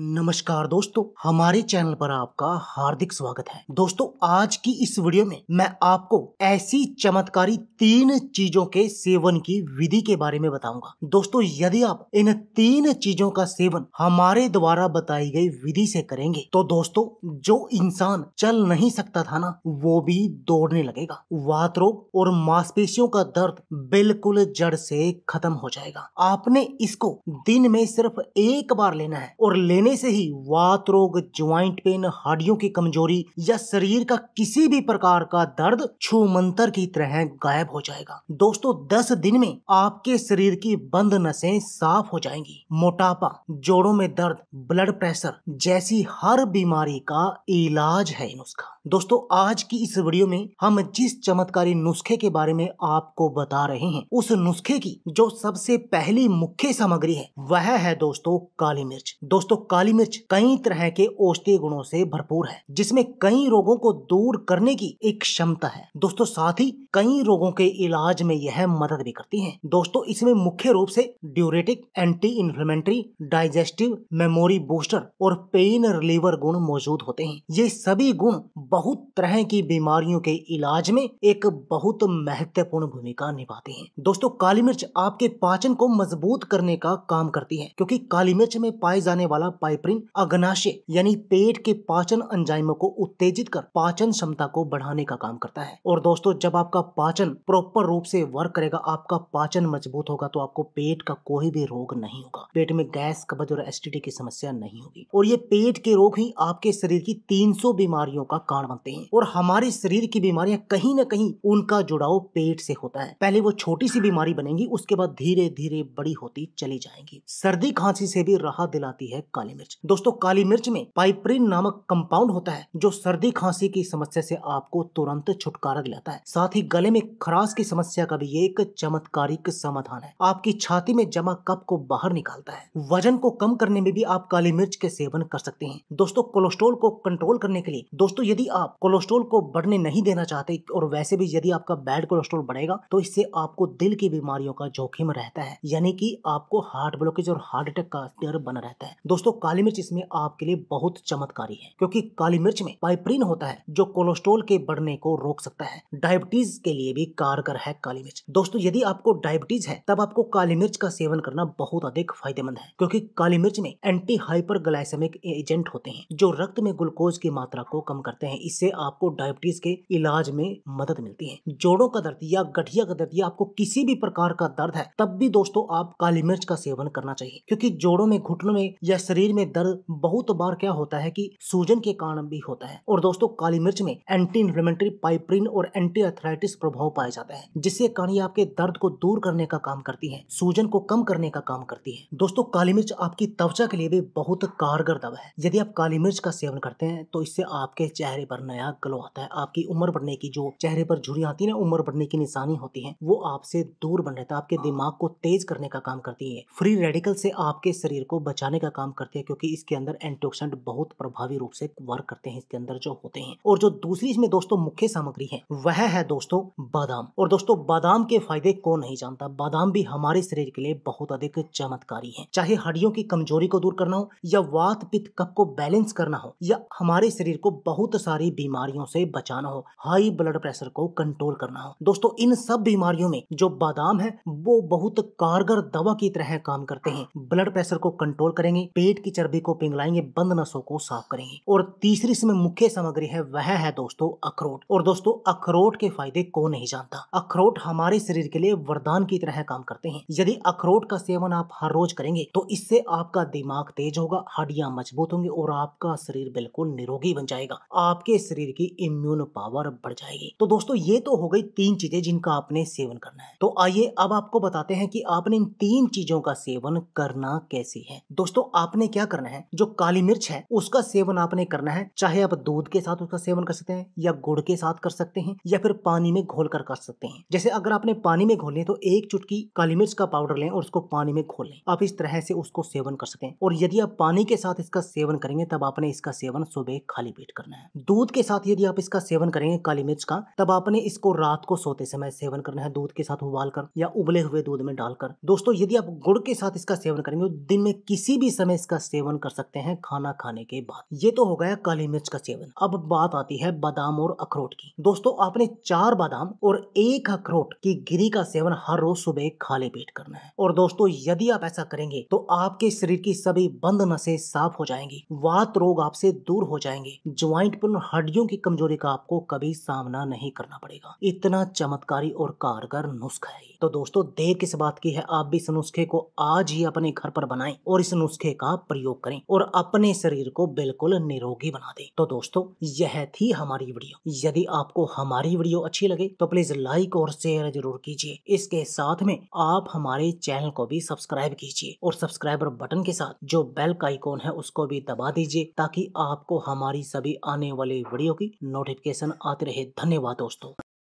नमस्कार दोस्तों हमारे चैनल पर आपका हार्दिक स्वागत है दोस्तों आज की इस वीडियो में मैं आपको ऐसी चमत्कारी तीन चीजों के सेवन की विधि के बारे में बताऊंगा दोस्तों यदि आप इन तीन चीजों का सेवन हमारे द्वारा बताई गई विधि से करेंगे तो दोस्तों जो इंसान चल नहीं सकता था ना वो भी दौड़ने लगेगा वात रोग और मांसपेशियों का दर्द बिल्कुल जड़ से खत्म हो जाएगा आपने इसको दिन में सिर्फ एक बार लेना है और लेने लेने से ही वात रोग ज्वाइंट पेन हड्डियों की कमजोरी या शरीर का किसी भी प्रकार का दर्द छू मंतर की तरह गायब हो जाएगा दोस्तों दस दिन में आपके शरीर की बंद नसें साफ हो जाएंगी मोटापा जोड़ों में दर्द ब्लड प्रेशर जैसी हर बीमारी का इलाज है नुस्खा दोस्तों आज की इस वीडियो में हम जिस चमत्कारी नुस्खे के बारे में आपको बता रहे हैं उस नुस्खे की जो सबसे पहली मुख्य सामग्री है वह है दोस्तों काली मिर्च दोस्तों काली मिर्च कई तरह के औषधीय गुणों से भरपूर है जिसमें कई रोगों को दूर करने की एक क्षमता है दोस्तों साथ ही कई रोगों के इलाज में यह मदद भी करती है दोस्तों इसमें मुख्य रूप से diuretic anti inflammatory digestive memory booster और पेन रिलीवर गुण मौजूद होते हैं ये सभी गुण बहुत तरह की बीमारियों के इलाज में एक बहुत महत्वपूर्ण भूमिका निभाते हैं दोस्तों काली मिर्च आपके पाचन को मजबूत करने का काम करती है क्योंकि काली मिर्च में पाए जाने वाला पाइप्रिन अग्नाशय यानी पेट के पाचन अंजाइमों को उत्तेजित कर पाचन क्षमता को बढ़ाने का काम करता है और दोस्तों जब आपका पाचन प्रॉपर रूप से वर्क करेगा आपका पाचन मजबूत होगा तो आपको पेट का कोई भी रोग नहीं होगा पेट में गैस कब्ज और एसिडिटी की समस्या नहीं होगी और ये पेट के रोग ही आपके शरीर की 300 बीमारियों का कारण निर्माण बनते हैं और हमारे शरीर की बीमारियां कहीं न कहीं उनका जुड़ाव पेट से होता है पहले वो छोटी सी बीमारी बनेगी उसके बाद धीरे धीरे बड़ी होती चली जाएंगी सर्दी खांसी से भी राहत दिलाती है काली मिर्च दोस्तों काली मिर्च में पाइप्रिन नामक कंपाउंड होता है जो सर्दी खांसी की समस्या से आपको तुरंत छुटकारा दिलाता है साथ ही गले में खराश की समस्या का भी एक चमत्कारिक समाधान है आपकी छाती में जमा कप को बाहर निकालता है वजन को कम करने में भी आप काली मिर्च के सेवन कर सकते हैं दोस्तों कोलेस्ट्रोल को कंट्रोल करने के लिए दोस्तों यदि आप कोलेस्ट्रोल को बढ़ने नहीं देना चाहते और वैसे भी यदि आपका बैड कोलेस्ट्रोल बढ़ेगा तो इससे आपको दिल की बीमारियों का जोखिम रहता है यानी कि आपको हार्ट ब्लॉकेज और हार्ट अटैक का डर बना रहता है दोस्तों काली मिर्च इसमें आपके लिए बहुत चमत्कारी है क्योंकि काली मिर्च में पाइप्रीन होता है जो कोलेस्ट्रोल के बढ़ने को रोक सकता है डायबिटीज के लिए भी कारगर है काली मिर्च दोस्तों यदि आपको डायबिटीज है तब आपको काली मिर्च का सेवन करना बहुत अधिक फायदेमंद है क्योंकि काली मिर्च में एंटी हाइपर एजेंट होते हैं जो रक्त में ग्लूकोज की मात्रा को कम करते हैं इससे आपको डायबिटीज के इलाज में मदद मिलती है जोड़ों का दर्द या गठिया का दर्द या आपको किसी भी प्रकार का दर्द है तब भी दोस्तों आप काली मिर्च का सेवन करना चाहिए क्योंकि जोड़ों में घुटनों में या शरीर में दर्द बहुत बार क्या होता है कि सूजन के कारण भी होता है और दोस्तों काली मिर्च में एंटी इन्फ्लेमेटरी पाइप्रिन और एंटी अथराइटिस प्रभाव पाए जाते हैं जिससे कहानी आपके दर्द को दूर करने का काम करती है सूजन को कम करने का काम करती है दोस्तों काली मिर्च आपकी त्वचा के लिए भी बहुत कारगर दवा है यदि आप काली मिर्च का सेवन करते हैं तो इससे आपके चेहरे चेहरे पर नया ग्लो आता है आपकी उम्र बढ़ने की जो चेहरे पर झुरी आती है ना उम्र बढ़ने की निशानी होती है वो आपसे दूर बन रहता है आपके हाँ। दिमाग को तेज करने का काम करती है फ्री रेडिकल से आपके शरीर को बचाने का काम करती है क्योंकि इसके अंदर एंटीऑक्सीडेंट बहुत प्रभावी रूप से वर्क करते हैं इसके अंदर जो होते हैं और जो दूसरी इसमें दोस्तों मुख्य सामग्री है वह है दोस्तों बादाम और दोस्तों बादाम के फायदे को नहीं जानता बादाम भी हमारे शरीर के लिए बहुत अधिक चमत्कारी है चाहे हड्डियों की कमजोरी को दूर करना हो या वात पित्त कप को बैलेंस करना हो या हमारे शरीर को बहुत सारे सारी बीमारियों से बचाना हो हाई ब्लड प्रेशर को कंट्रोल करना हो दोस्तों इन सब बीमारियों में जो बादाम है वो बहुत कारगर दवा की तरह काम करते हैं ब्लड प्रेशर को कंट्रोल करेंगे पेट की चर्बी को पिंगलाएंगे बंद नसों को साफ करेंगे और तीसरी इसमें मुख्य सामग्री है वह है दोस्तों अखरोट और दोस्तों अखरोट के फायदे को नहीं जानता अखरोट हमारे शरीर के लिए वरदान की तरह काम करते हैं यदि अखरोट का सेवन आप हर रोज करेंगे तो इससे आपका दिमाग तेज होगा हड्डियां मजबूत होंगी और आपका शरीर बिल्कुल निरोगी बन जाएगा आप आपके शरीर की इम्यून पावर बढ़ जाएगी तो दोस्तों ये तो हो गई तीन चीजें जिनका आपने सेवन करना है तो आइए अब आपको बताते हैं कि आपने इन तीन चीजों का सेवन करना कैसे है दोस्तों आपने क्या करना है जो काली मिर्च है उसका सेवन आपने करना है चाहे आप दूध के साथ उसका सेवन कर सकते हैं या गुड़ के साथ कर सकते हैं या फिर पानी में घोल कर कर सकते हैं जैसे अगर आपने पानी में घोलें तो एक चुटकी काली मिर्च का पाउडर लें और उसको पानी में घोल लें आप इस तरह से उसको सेवन कर सकते हैं और यदि आप पानी के साथ इसका सेवन करेंगे तब आपने इसका सेवन सुबह खाली पेट करना है दूध के साथ यदि आप इसका सेवन करेंगे काली मिर्च का तब आपने इसको रात को सोते समय सेवन करना है दूध के साथ उबाल कर या उबले हुए दूध में डालकर दोस्तों यदि आप गुड़ के साथ इसका सेवन करेंगे तो दिन में किसी भी समय इसका सेवन कर सकते हैं खाना खाने के बाद ये तो हो गया काली मिर्च का सेवन अब बात आती है बादाम और अखरोट की दोस्तों आपने चार बादाम और एक अखरोट की गिरी का सेवन हर रोज सुबह खाली पेट करना है और दोस्तों यदि आप ऐसा करेंगे तो आपके शरीर की सभी बंद नशे साफ हो जाएंगी वात रोग आपसे दूर हो जाएंगे ज्वाइंट पर हड्डियों की कमजोरी का आपको कभी सामना नहीं करना पड़ेगा इतना चमत्कारी और कारगर नुस्खा है तो दोस्तों देर किस बात की है आप भी इस नुस्खे को आज ही अपने घर पर बनाएं और इस नुस्खे का प्रयोग करें और अपने शरीर को बिल्कुल निरोगी बना दें तो दोस्तों यह थी हमारी वीडियो यदि आपको हमारी वीडियो अच्छी लगे तो प्लीज लाइक और शेयर जरूर कीजिए इसके साथ में आप हमारे चैनल को भी सब्सक्राइब कीजिए और सब्सक्राइबर बटन के साथ जो बेल का आइकॉन है उसको भी दबा दीजिए ताकि आपको हमारी सभी आने वाली लिए वीडियो की नोटिफिकेशन आते रहे धन्यवाद दोस्तों